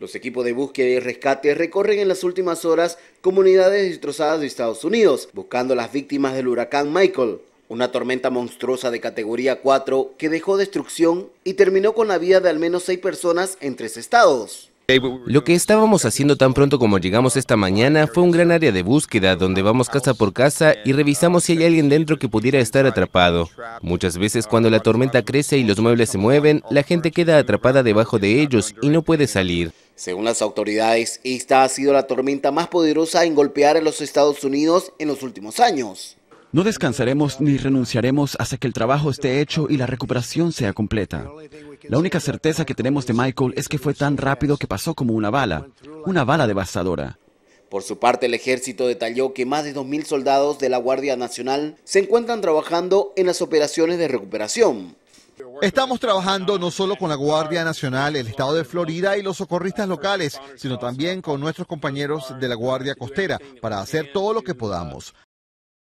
Los equipos de búsqueda y rescate recorren en las últimas horas comunidades destrozadas de Estados Unidos, buscando a las víctimas del huracán Michael, una tormenta monstruosa de categoría 4 que dejó destrucción y terminó con la vida de al menos seis personas en tres estados. Lo que estábamos haciendo tan pronto como llegamos esta mañana fue un gran área de búsqueda donde vamos casa por casa y revisamos si hay alguien dentro que pudiera estar atrapado. Muchas veces cuando la tormenta crece y los muebles se mueven, la gente queda atrapada debajo de ellos y no puede salir. Según las autoridades, esta ha sido la tormenta más poderosa en golpear a los Estados Unidos en los últimos años. No descansaremos ni renunciaremos hasta que el trabajo esté hecho y la recuperación sea completa. La única certeza que tenemos de Michael es que fue tan rápido que pasó como una bala, una bala devastadora. Por su parte, el ejército detalló que más de 2.000 soldados de la Guardia Nacional se encuentran trabajando en las operaciones de recuperación. Estamos trabajando no solo con la Guardia Nacional, el Estado de Florida y los socorristas locales, sino también con nuestros compañeros de la Guardia Costera para hacer todo lo que podamos.